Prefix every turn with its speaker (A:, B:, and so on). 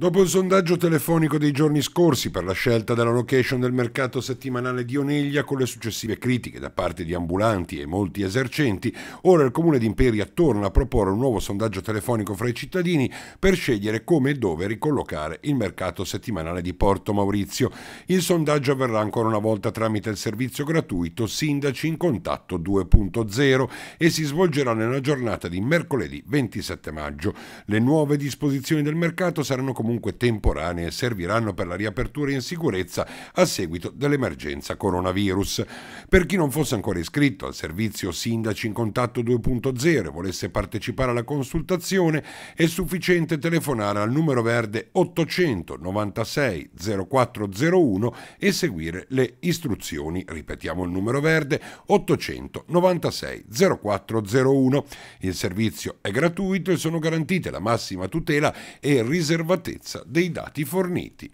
A: Dopo il sondaggio telefonico dei giorni scorsi per la scelta della location del mercato settimanale di Oneglia con le successive critiche da parte di ambulanti e molti esercenti, ora il comune di Imperia torna a proporre un nuovo sondaggio telefonico fra i cittadini per scegliere come e dove ricollocare il mercato settimanale di Porto Maurizio. Il sondaggio avverrà ancora una volta tramite il servizio gratuito Sindaci in Contatto 2.0 e si svolgerà nella giornata di mercoledì 27 maggio. Le nuove disposizioni del mercato saranno comunicate comunque temporanee serviranno per la riapertura in sicurezza a seguito dell'emergenza coronavirus. Per chi non fosse ancora iscritto al servizio Sindaci in Contatto 2.0 e volesse partecipare alla consultazione, è sufficiente telefonare al numero verde 896 0401 e seguire le istruzioni. Ripetiamo il numero verde 896 0401. Il servizio è gratuito e sono garantite la massima tutela e riservatezza correttezza dei dati forniti.